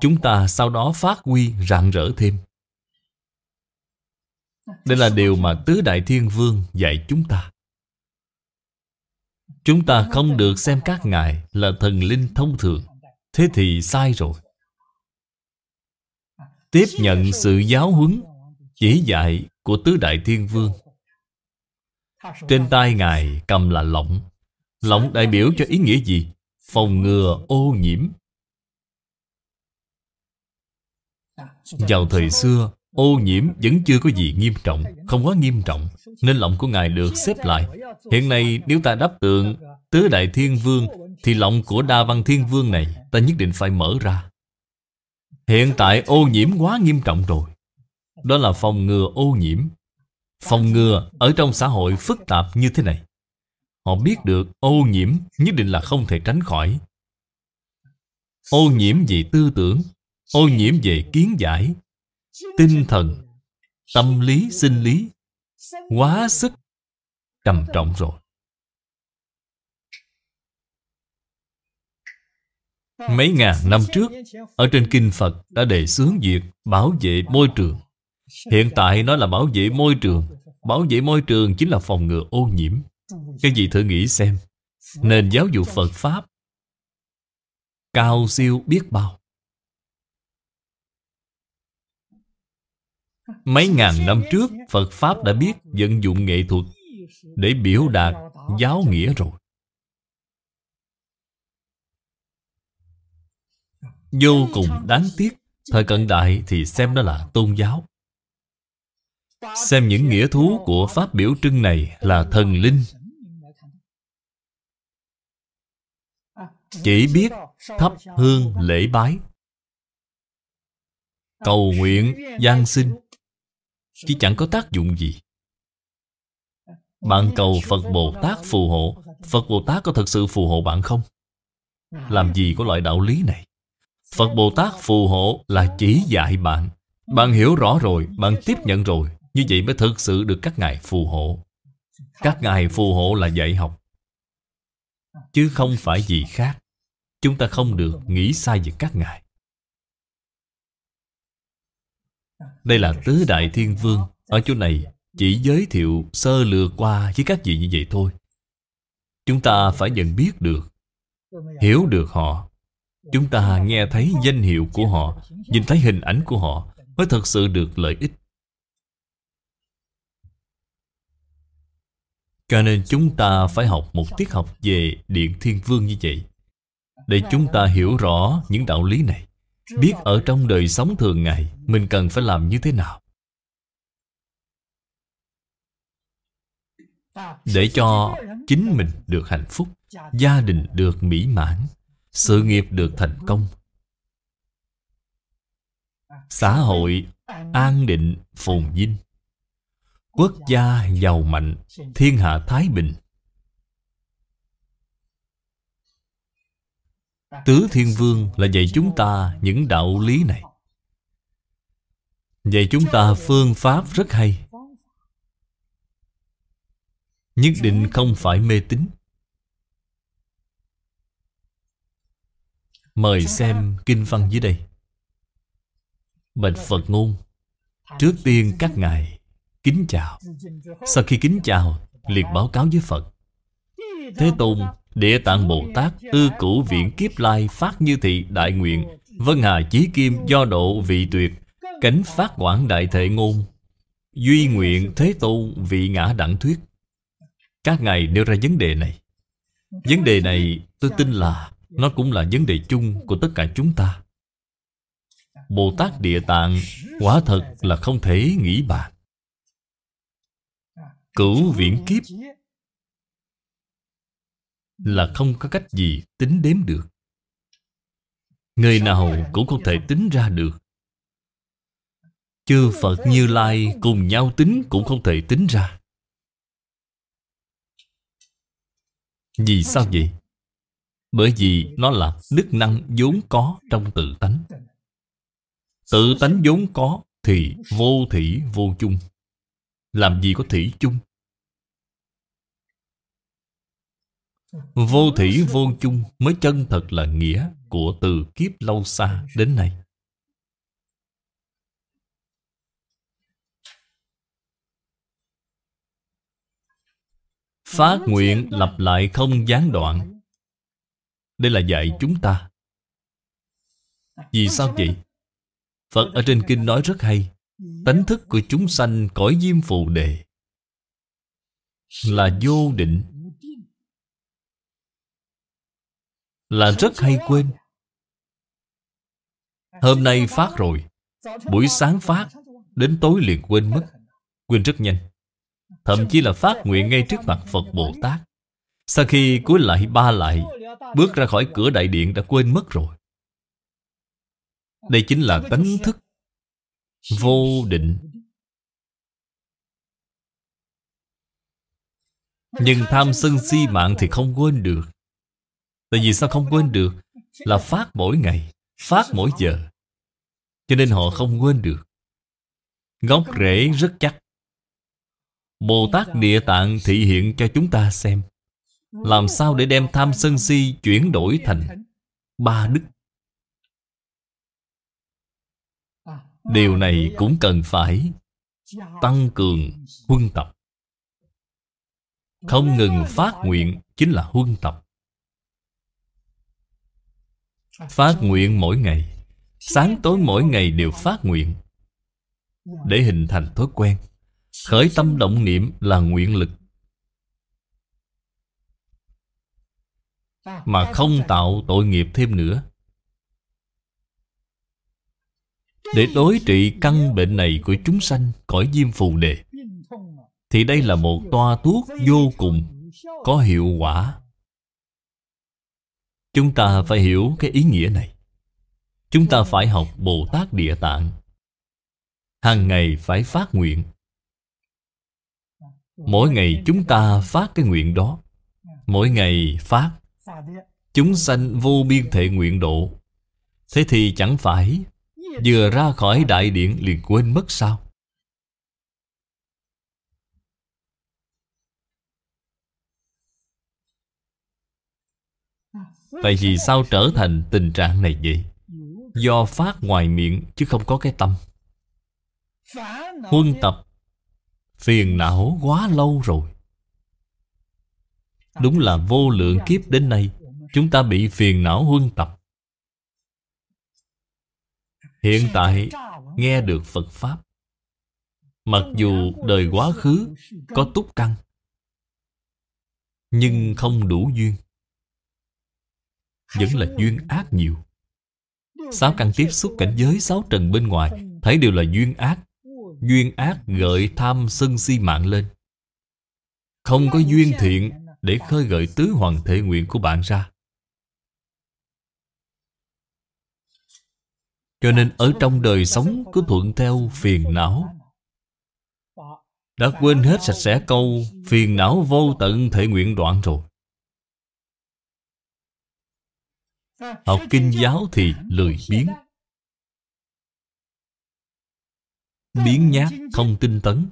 chúng ta sau đó phát huy rạng rỡ thêm. Đây là điều mà Tứ Đại Thiên Vương dạy chúng ta. Chúng ta không được xem các ngài là thần linh thông thường. Thế thì sai rồi. Tiếp nhận sự giáo huấn, chỉ dạy của Tứ Đại Thiên Vương Trên tay Ngài cầm là lọng Lọng đại biểu cho ý nghĩa gì? Phòng ngừa ô nhiễm Vào thời xưa Ô nhiễm vẫn chưa có gì nghiêm trọng Không quá nghiêm trọng Nên lọng của Ngài được xếp lại Hiện nay nếu ta đáp tượng Tứ Đại Thiên Vương Thì lọng của Đa Văn Thiên Vương này Ta nhất định phải mở ra Hiện tại ô nhiễm quá nghiêm trọng rồi đó là phòng ngừa ô nhiễm Phòng ngừa ở trong xã hội phức tạp như thế này Họ biết được ô nhiễm nhất định là không thể tránh khỏi Ô nhiễm về tư tưởng Ô nhiễm về kiến giải Tinh thần Tâm lý, sinh lý Quá sức Trầm trọng rồi Mấy ngàn năm trước Ở trên Kinh Phật đã đề xướng việc Bảo vệ môi trường Hiện tại nó là bảo vệ môi trường Bảo vệ môi trường chính là phòng ngừa ô nhiễm cái gì thử nghĩ xem Nền giáo dục Phật Pháp Cao siêu biết bao Mấy ngàn năm trước Phật Pháp đã biết vận dụng nghệ thuật Để biểu đạt giáo nghĩa rồi Vô cùng đáng tiếc Thời cận đại thì xem đó là tôn giáo Xem những nghĩa thú của Pháp biểu trưng này là thần linh Chỉ biết thắp hương lễ bái Cầu nguyện, gian sinh Chứ chẳng có tác dụng gì Bạn cầu Phật Bồ Tát phù hộ Phật Bồ Tát có thật sự phù hộ bạn không? Làm gì có loại đạo lý này? Phật Bồ Tát phù hộ là chỉ dạy bạn bạn hiểu rõ rồi, bạn tiếp nhận rồi như vậy mới thực sự được các ngài phù hộ Các ngài phù hộ là dạy học Chứ không phải gì khác Chúng ta không được nghĩ sai về các ngài Đây là tứ đại thiên vương Ở chỗ này chỉ giới thiệu sơ lừa qua với các vị như vậy thôi Chúng ta phải nhận biết được Hiểu được họ Chúng ta nghe thấy danh hiệu của họ Nhìn thấy hình ảnh của họ Mới thật sự được lợi ích Cho nên chúng ta phải học một tiết học về Điện Thiên Vương như vậy Để chúng ta hiểu rõ những đạo lý này Biết ở trong đời sống thường ngày Mình cần phải làm như thế nào Để cho chính mình được hạnh phúc Gia đình được mỹ mãn Sự nghiệp được thành công Xã hội an định phồn vinh quốc gia giàu mạnh thiên hạ thái bình tứ thiên vương là dạy chúng ta những đạo lý này dạy chúng ta phương pháp rất hay nhất định không phải mê tín mời xem kinh văn dưới đây bạch phật ngôn trước tiên các ngài Kính chào Sau khi kính chào liền báo cáo với Phật Thế Tôn Địa Tạng Bồ Tát Ư cửu viện kiếp lai phát như thị đại nguyện Vân Hà Chí Kim do độ vị tuyệt Cánh phát quảng đại thệ ngôn Duy nguyện Thế Tôn vị ngã đẳng thuyết Các ngài nêu ra vấn đề này Vấn đề này tôi tin là Nó cũng là vấn đề chung của tất cả chúng ta Bồ Tát Địa Tạng Quả thật là không thể nghĩ bàn Cửu viễn kiếp Là không có cách gì tính đếm được Người nào cũng không thể tính ra được Chư Phật Như Lai cùng nhau tính cũng không thể tính ra Vì sao vậy? Bởi vì nó là đức năng vốn có trong tự tánh Tự tánh vốn có thì vô thủy vô chung làm gì có thủy chung Vô thủy vô chung mới chân thật là nghĩa của từ kiếp lâu xa đến nay. Phát nguyện lặp lại không gián đoạn. Đây là dạy chúng ta. Vì sao vậy? Phật ở trên kinh nói rất hay tánh thức của chúng sanh cõi diêm phù đề là vô định là rất hay quên hôm nay phát rồi buổi sáng phát đến tối liền quên mất quên rất nhanh thậm chí là phát nguyện ngay trước mặt phật bồ tát sau khi cuối lại ba lại bước ra khỏi cửa đại điện đã quên mất rồi đây chính là tánh thức vô định nhưng tham sân si mạng thì không quên được tại vì sao không quên được là phát mỗi ngày phát mỗi giờ cho nên họ không quên được gốc rễ rất chắc bồ tát địa tạng thị hiện cho chúng ta xem làm sao để đem tham sân si chuyển đổi thành ba đức Điều này cũng cần phải tăng cường huân tập Không ngừng phát nguyện chính là huân tập Phát nguyện mỗi ngày Sáng tối mỗi ngày đều phát nguyện Để hình thành thói quen Khởi tâm động niệm là nguyện lực Mà không tạo tội nghiệp thêm nữa Để đối trị căn bệnh này của chúng sanh Cõi diêm phù đề Thì đây là một toa thuốc vô cùng Có hiệu quả Chúng ta phải hiểu cái ý nghĩa này Chúng ta phải học Bồ Tát Địa Tạng hàng ngày phải phát nguyện Mỗi ngày chúng ta phát cái nguyện đó Mỗi ngày phát Chúng sanh vô biên thể nguyện độ Thế thì chẳng phải Vừa ra khỏi đại điện liền quên mất sao Tại vì sao trở thành tình trạng này vậy Do phát ngoài miệng chứ không có cái tâm Huân tập Phiền não quá lâu rồi Đúng là vô lượng kiếp đến nay Chúng ta bị phiền não huân tập Hiện tại nghe được Phật Pháp Mặc dù đời quá khứ có túc căn Nhưng không đủ duyên Vẫn là duyên ác nhiều Sáu căn tiếp xúc cảnh giới sáu trần bên ngoài Thấy đều là duyên ác Duyên ác gợi tham sân si mạng lên Không có duyên thiện Để khơi gợi tứ hoàng thể nguyện của bạn ra Cho nên ở trong đời sống cứ thuận theo phiền não Đã quên hết sạch sẽ câu Phiền não vô tận thể nguyện đoạn rồi Học kinh giáo thì lười biếng biến nhát không tinh tấn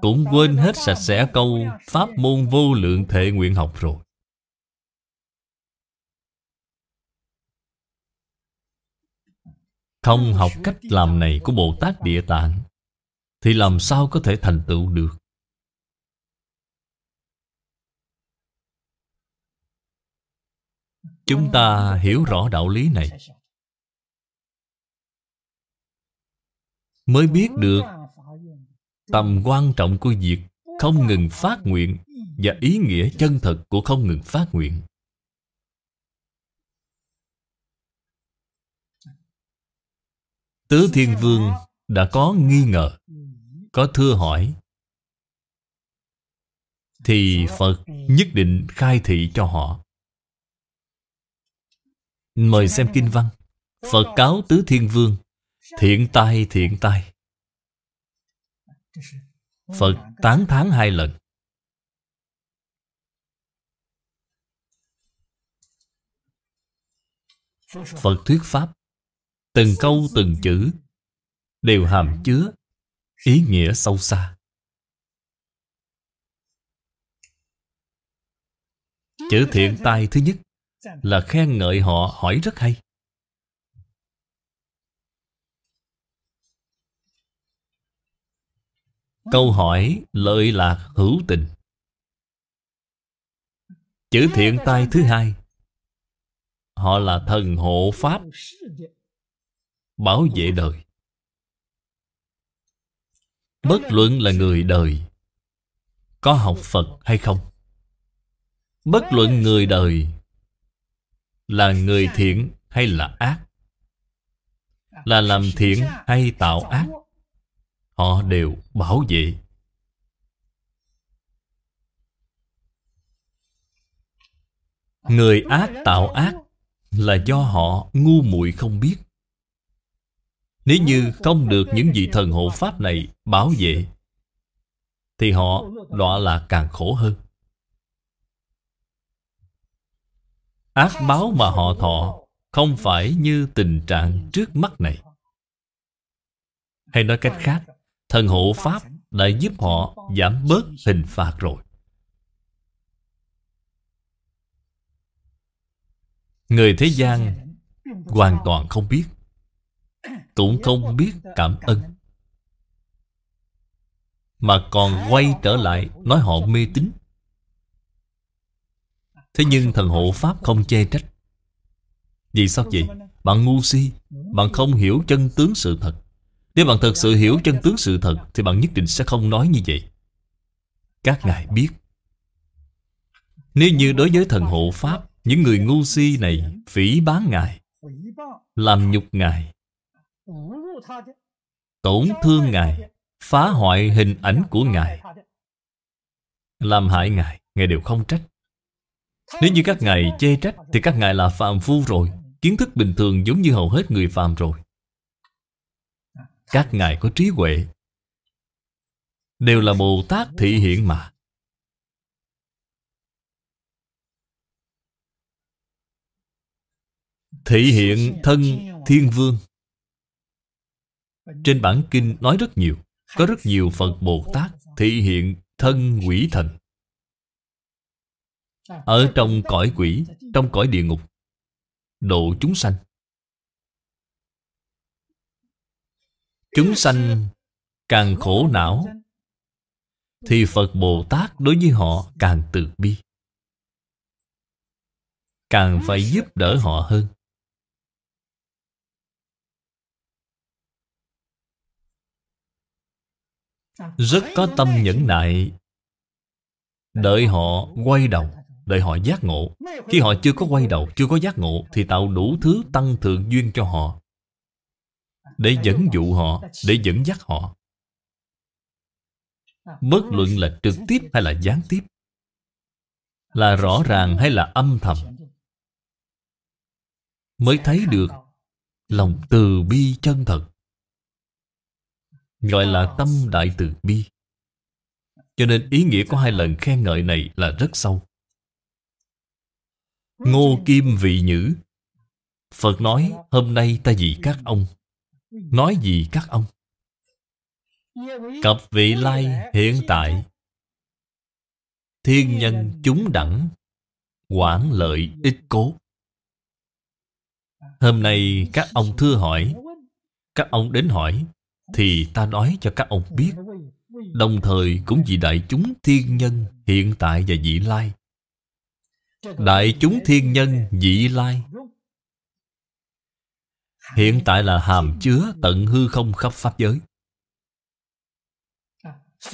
Cũng quên hết sạch sẽ câu Pháp môn vô lượng thể nguyện học rồi Không học cách làm này của Bồ Tát Địa Tạng Thì làm sao có thể thành tựu được Chúng ta hiểu rõ đạo lý này Mới biết được Tầm quan trọng của việc Không ngừng phát nguyện Và ý nghĩa chân thật của không ngừng phát nguyện Tứ Thiên Vương đã có nghi ngờ Có thưa hỏi Thì Phật nhất định khai thị cho họ Mời xem kinh văn Phật cáo Tứ Thiên Vương Thiện tai thiện tai Phật tán tháng hai lần Phật thuyết Pháp Từng câu từng chữ đều hàm chứa ý nghĩa sâu xa. Chữ thiện tai thứ nhất là khen ngợi họ hỏi rất hay. Câu hỏi lợi lạc hữu tình Chữ thiện tai thứ hai Họ là thần hộ Pháp bảo vệ đời bất luận là người đời có học phật hay không bất luận người đời là người thiện hay là ác là làm thiện hay tạo ác họ đều bảo vệ người ác tạo ác là do họ ngu muội không biết nếu như không được những vị thần hộ Pháp này bảo vệ Thì họ đọa là càng khổ hơn Ác báo mà họ thọ Không phải như tình trạng trước mắt này Hay nói cách khác Thần hộ Pháp đã giúp họ giảm bớt hình phạt rồi Người thế gian hoàn toàn không biết cũng không biết cảm ơn mà còn quay trở lại nói họ mê tín thế nhưng thần hộ pháp không che trách vì sao vậy bạn ngu si bạn không hiểu chân tướng sự thật nếu bạn thật dạ, sự hiểu chân tướng sự thật thì bạn nhất định sẽ không nói như vậy các ngài biết nếu như đối với thần hộ pháp những người ngu si này phỉ bán ngài làm nhục ngài tổn thương Ngài, phá hoại hình ảnh của Ngài, làm hại Ngài, Ngài đều không trách. Nếu như các Ngài chê trách thì các Ngài là phàm phu rồi, kiến thức bình thường giống như hầu hết người phàm rồi. Các Ngài có trí huệ, đều là Bồ Tát thị hiện mà. Thị hiện thân Thiên Vương trên bản kinh nói rất nhiều Có rất nhiều Phật Bồ Tát Thị hiện thân quỷ thần Ở trong cõi quỷ Trong cõi địa ngục Độ chúng sanh Chúng sanh càng khổ não Thì Phật Bồ Tát đối với họ càng từ bi Càng phải giúp đỡ họ hơn Rất có tâm nhẫn nại Đợi họ quay đầu Đợi họ giác ngộ Khi họ chưa có quay đầu, chưa có giác ngộ Thì tạo đủ thứ tăng thượng duyên cho họ Để dẫn dụ họ Để dẫn dắt họ Bất luận là trực tiếp hay là gián tiếp Là rõ ràng hay là âm thầm Mới thấy được Lòng từ bi chân thật gọi là ờ. tâm đại từ bi. Cho nên ý nghĩa của hai lần khen ngợi này là rất sâu. Ngô Kim Vị Nhữ Phật nói hôm nay ta vì các ông Nói gì các ông Cặp vị lai hiện tại Thiên nhân chúng đẳng quản lợi ích cố Hôm nay các ông thưa hỏi Các ông đến hỏi thì ta nói cho các ông biết Đồng thời cũng vì đại chúng thiên nhân Hiện tại và vị lai Đại chúng thiên nhân vị lai Hiện tại là hàm chứa tận hư không khắp pháp giới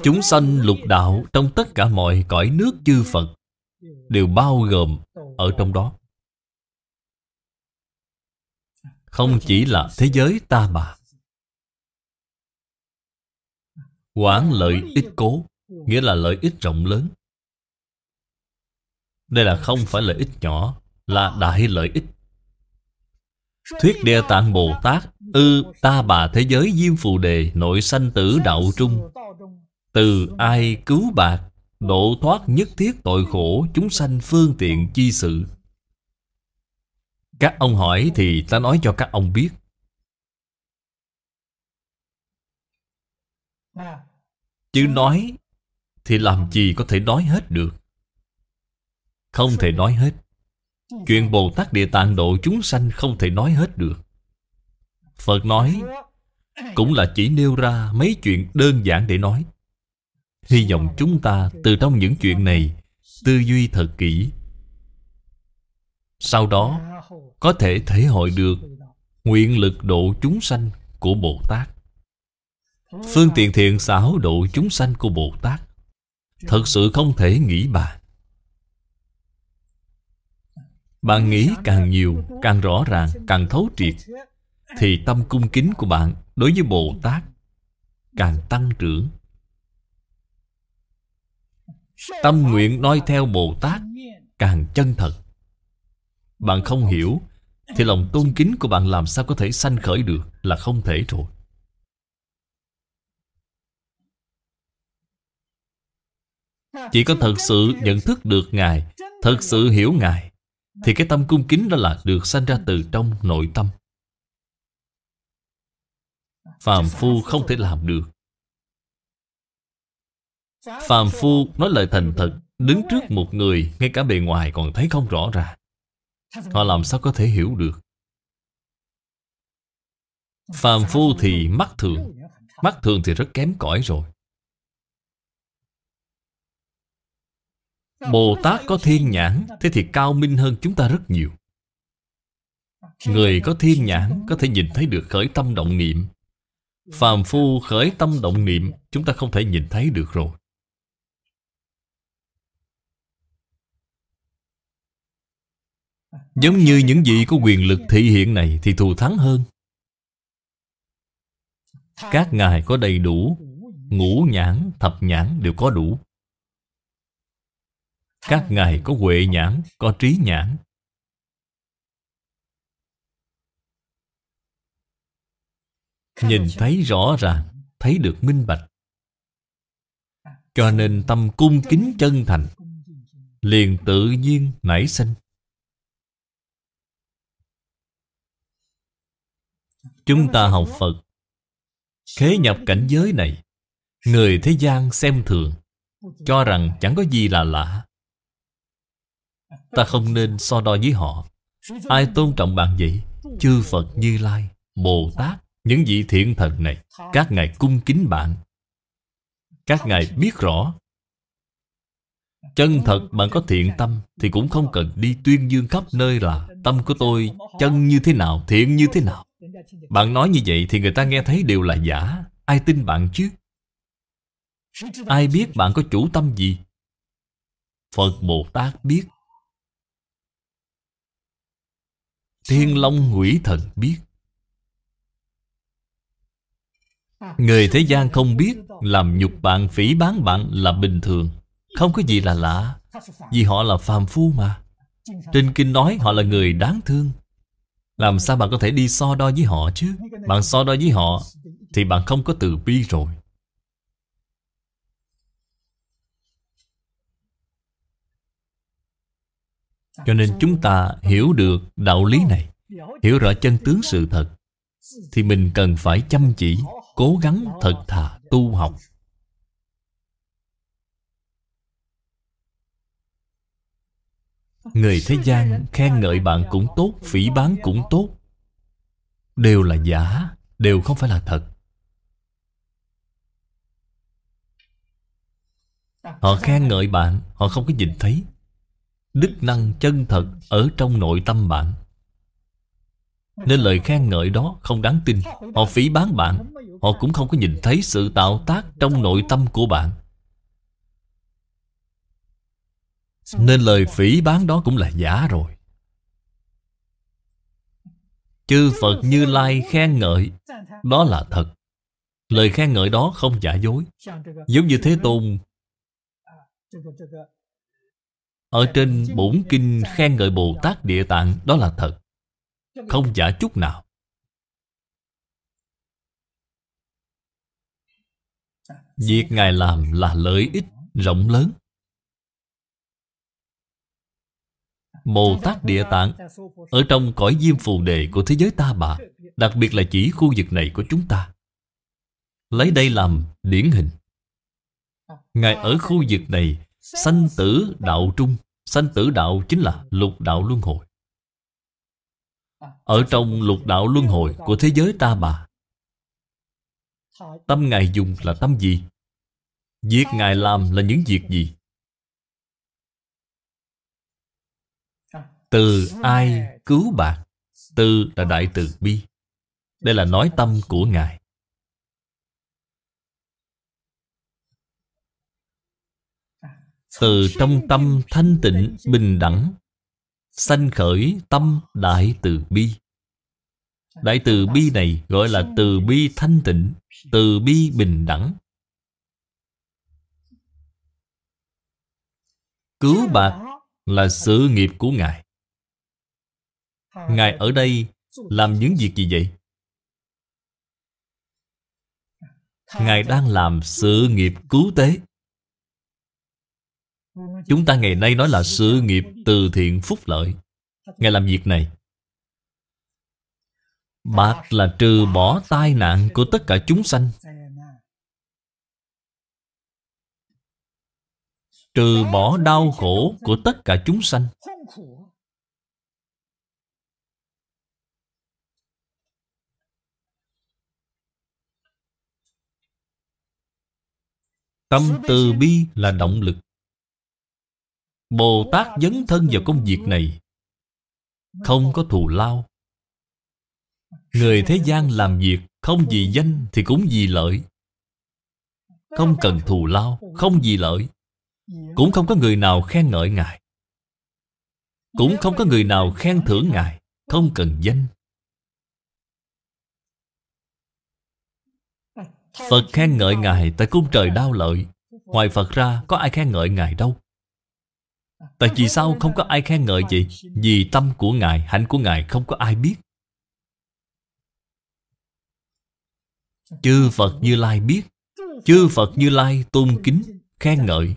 Chúng sanh lục đạo trong tất cả mọi cõi nước chư Phật Đều bao gồm ở trong đó Không chỉ là thế giới ta bà quản lợi ích cố Nghĩa là lợi ích rộng lớn Đây là không phải lợi ích nhỏ Là đại lợi ích Thuyết Địa Tạng Bồ Tát Ư ta bà thế giới diêm phù đề Nội sanh tử đạo trung Từ ai cứu bạc Độ thoát nhất thiết tội khổ Chúng sanh phương tiện chi sự Các ông hỏi thì ta nói cho các ông biết Chứ nói thì làm ừ. gì có thể nói hết được Không thể nói hết Chuyện Bồ Tát Địa Tạng độ chúng sanh không thể nói hết được Phật nói Cũng là chỉ nêu ra mấy chuyện đơn giản để nói Hy vọng chúng ta từ trong những chuyện này Tư duy thật kỹ Sau đó Có thể thể hội được Nguyện lực độ chúng sanh của Bồ Tát Phương tiện thiện xảo độ chúng sanh của Bồ Tát Thật sự không thể nghĩ bàn Bạn nghĩ càng nhiều, càng rõ ràng, càng thấu triệt Thì tâm cung kính của bạn đối với Bồ Tát Càng tăng trưởng Tâm nguyện noi theo Bồ Tát càng chân thật Bạn không hiểu Thì lòng tôn kính của bạn làm sao có thể sanh khởi được Là không thể rồi Chỉ có thật sự nhận thức được Ngài Thật sự hiểu Ngài Thì cái tâm cung kính đó là được sanh ra từ trong nội tâm Phàm phu không thể làm được Phàm phu nói lời thành thật Đứng trước một người Ngay cả bề ngoài còn thấy không rõ ràng Họ làm sao có thể hiểu được Phàm phu thì mắt thường Mắt thường thì rất kém cỏi rồi Bồ Tát có thiên nhãn Thế thì cao minh hơn chúng ta rất nhiều Người có thiên nhãn Có thể nhìn thấy được khởi tâm động niệm Phàm phu khởi tâm động niệm Chúng ta không thể nhìn thấy được rồi Giống như những gì có quyền lực thị hiện này Thì thù thắng hơn Các ngài có đầy đủ Ngũ nhãn, thập nhãn đều có đủ các ngài có huệ nhãn, có trí nhãn Nhìn thấy rõ ràng, thấy được minh bạch Cho nên tâm cung kính chân thành Liền tự nhiên nảy sinh Chúng ta học Phật Khế nhập cảnh giới này Người thế gian xem thường Cho rằng chẳng có gì là lạ Ta không nên so đo với họ Ai tôn trọng bạn vậy Chư Phật Như Lai Bồ Tát Những vị thiện thần này Các ngài cung kính bạn Các ngài biết rõ Chân thật bạn có thiện tâm Thì cũng không cần đi tuyên dương khắp nơi là Tâm của tôi chân như thế nào Thiện như thế nào Bạn nói như vậy thì người ta nghe thấy đều là giả Ai tin bạn chứ Ai biết bạn có chủ tâm gì Phật Bồ Tát biết Thiên Long Hủy Thần biết Người thế gian không biết Làm nhục bạn phỉ bán bạn là bình thường Không có gì là lạ Vì họ là phàm phu mà Trên kinh nói họ là người đáng thương Làm sao bạn có thể đi so đo với họ chứ Bạn so đo với họ Thì bạn không có từ bi rồi Cho nên chúng ta hiểu được đạo lý này Hiểu rõ chân tướng sự thật Thì mình cần phải chăm chỉ Cố gắng thật thà tu học Người thế gian khen ngợi bạn cũng tốt Phỉ bán cũng tốt Đều là giả Đều không phải là thật Họ khen ngợi bạn Họ không có nhìn thấy đức năng chân thật ở trong nội tâm bạn nên lời khen ngợi đó không đáng tin Họ phỉ bán bạn Họ cũng không có nhìn thấy sự tạo tác trong nội tâm của bạn Nên lời phỉ bán đó cũng là giả rồi Chư Phật Như Lai khen ngợi Đó là thật Lời khen ngợi đó không giả dối Giống như Thế Tôn ở trên bổn kinh khen ngợi Bồ Tát Địa Tạng Đó là thật Không giả chút nào Việc Ngài làm là lợi ích rộng lớn Bồ Tát Địa Tạng Ở trong cõi diêm phù đề của thế giới ta bà Đặc biệt là chỉ khu vực này của chúng ta Lấy đây làm điển hình Ngài ở khu vực này Sanh tử đạo trung Sanh tử đạo chính là lục đạo luân hồi Ở trong lục đạo luân hồi của thế giới ta bà Tâm Ngài dùng là tâm gì? Việc Ngài làm là những việc gì? Từ ai cứu bạn Từ là đại từ bi Đây là nói tâm của Ngài Từ trong tâm thanh tịnh bình đẳng Sanh khởi tâm đại từ bi Đại từ bi này gọi là từ bi thanh tịnh Từ bi bình đẳng Cứu bạc là sự nghiệp của Ngài Ngài ở đây làm những việc gì vậy? Ngài đang làm sự nghiệp cứu tế Chúng ta ngày nay nói là sự nghiệp từ thiện phúc lợi Ngài làm việc này Bạc là trừ bỏ tai nạn của tất cả chúng sanh Trừ bỏ đau khổ của tất cả chúng sanh Tâm từ bi là động lực Bồ Tát dấn thân vào công việc này Không có thù lao Người thế gian làm việc Không vì danh thì cũng vì lợi Không cần thù lao Không vì lợi Cũng không có người nào khen ngợi Ngài Cũng không có người nào khen thưởng Ngài Không cần danh Phật khen ngợi Ngài tại cung trời đau lợi Ngoài Phật ra có ai khen ngợi Ngài đâu Tại vì sao không có ai khen ngợi vậy Vì tâm của Ngài, hạnh của Ngài không có ai biết Chư Phật Như Lai biết Chư Phật Như Lai tôn kính Khen ngợi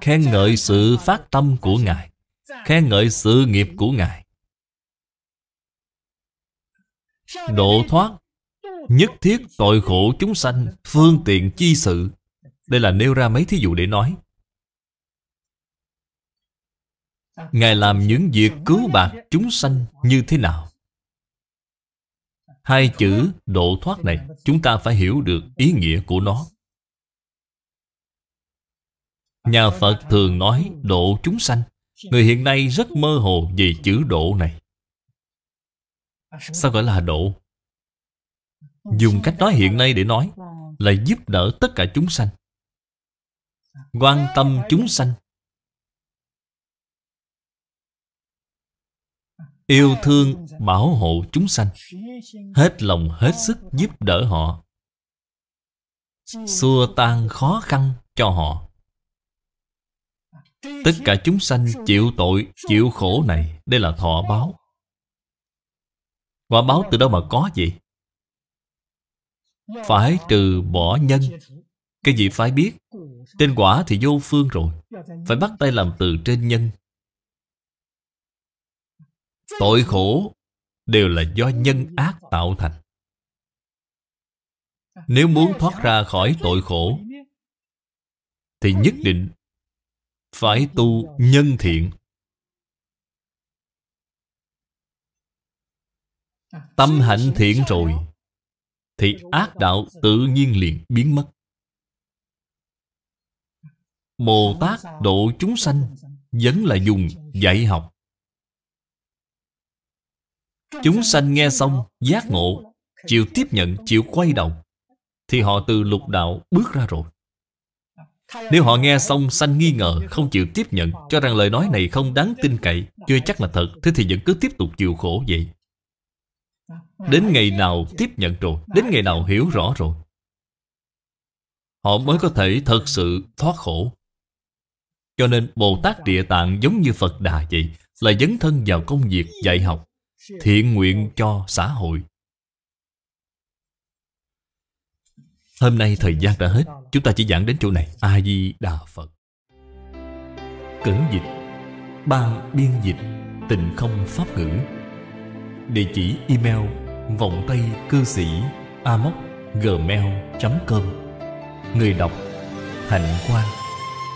Khen ngợi sự phát tâm của Ngài Khen ngợi sự nghiệp của Ngài Độ thoát Nhất thiết tội khổ chúng sanh Phương tiện chi sự đây là nêu ra mấy thí dụ để nói. Ngài làm những việc cứu bạc chúng sanh như thế nào? Hai chữ độ thoát này chúng ta phải hiểu được ý nghĩa của nó. Nhà Phật thường nói độ chúng sanh. Người hiện nay rất mơ hồ về chữ độ này. Sao gọi là độ? Dùng cách nói hiện nay để nói là giúp đỡ tất cả chúng sanh quan tâm chúng sanh yêu thương bảo hộ chúng sanh hết lòng hết sức giúp đỡ họ xua tan khó khăn cho họ tất cả chúng sanh chịu tội chịu khổ này đây là thọ báo quả báo từ đâu mà có vậy phải trừ bỏ nhân cái gì phải biết tên quả thì vô phương rồi Phải bắt tay làm từ trên nhân Tội khổ Đều là do nhân ác tạo thành Nếu muốn thoát ra khỏi tội khổ Thì nhất định Phải tu nhân thiện Tâm hạnh thiện rồi Thì ác đạo tự nhiên liền biến mất Bồ Tát độ chúng sanh Vẫn là dùng dạy học Chúng sanh nghe xong giác ngộ Chịu tiếp nhận, chịu quay đầu Thì họ từ lục đạo bước ra rồi Nếu họ nghe xong sanh nghi ngờ Không chịu tiếp nhận Cho rằng lời nói này không đáng tin cậy Chưa chắc là thật Thế thì vẫn cứ tiếp tục chịu khổ vậy Đến ngày nào tiếp nhận rồi Đến ngày nào hiểu rõ rồi Họ mới có thể thật sự thoát khổ cho nên Bồ Tát Địa Tạng giống như Phật Đà vậy Là dấn thân vào công việc dạy học Thiện nguyện cho xã hội Hôm nay thời gian đã hết Chúng ta chỉ giảng đến chỗ này A-di-đà Phật Cẩn dịch Ban biên dịch Tình không pháp ngữ Địa chỉ email Vọng tay cư sĩ amoc gmail.com Người đọc Hạnh Quang